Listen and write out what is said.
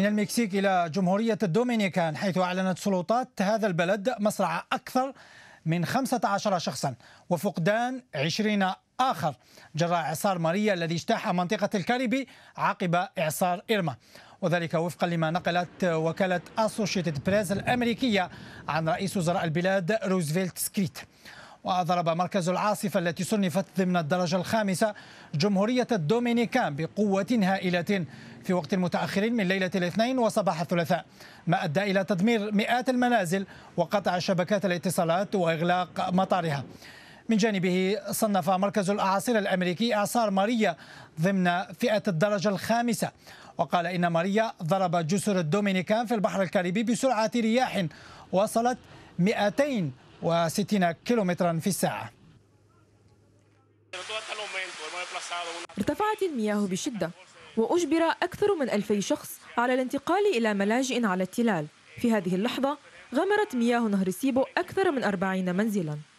من المكسيك إلى جمهورية الدومينيكان حيث أعلنت سلطات هذا البلد مصرع أكثر من 15 شخصا وفقدان 20 آخر جراء إعصار ماريا الذي اجتاح منطقة الكاريبي عقب إعصار إيرما وذلك وفقا لما نقلت وكالة أسوشيتد بريس الأمريكية عن رئيس وزراء البلاد روزفلت سكريت وأضرب مركز العاصفة التي صنفت ضمن الدرجة الخامسة جمهورية الدومينيكان بقوة هائلة في وقت متأخر من ليلة الاثنين وصباح الثلاثاء ما أدى إلى تدمير مئات المنازل وقطع شبكات الاتصالات وإغلاق مطارها من جانبه صنف مركز الأعاصير الأمريكي إعصار ماريا ضمن فئة الدرجة الخامسة وقال إن ماريا ضرب جسر الدومينيكان في البحر الكاريبي بسرعة رياح وصلت 200 وستين كيلومترا في الساعة ارتفعت المياه بشدة وأجبر أكثر من ألفي شخص على الانتقال إلى ملاجئ على التلال في هذه اللحظة غمرت مياه نهر سيبو أكثر من أربعين منزلاً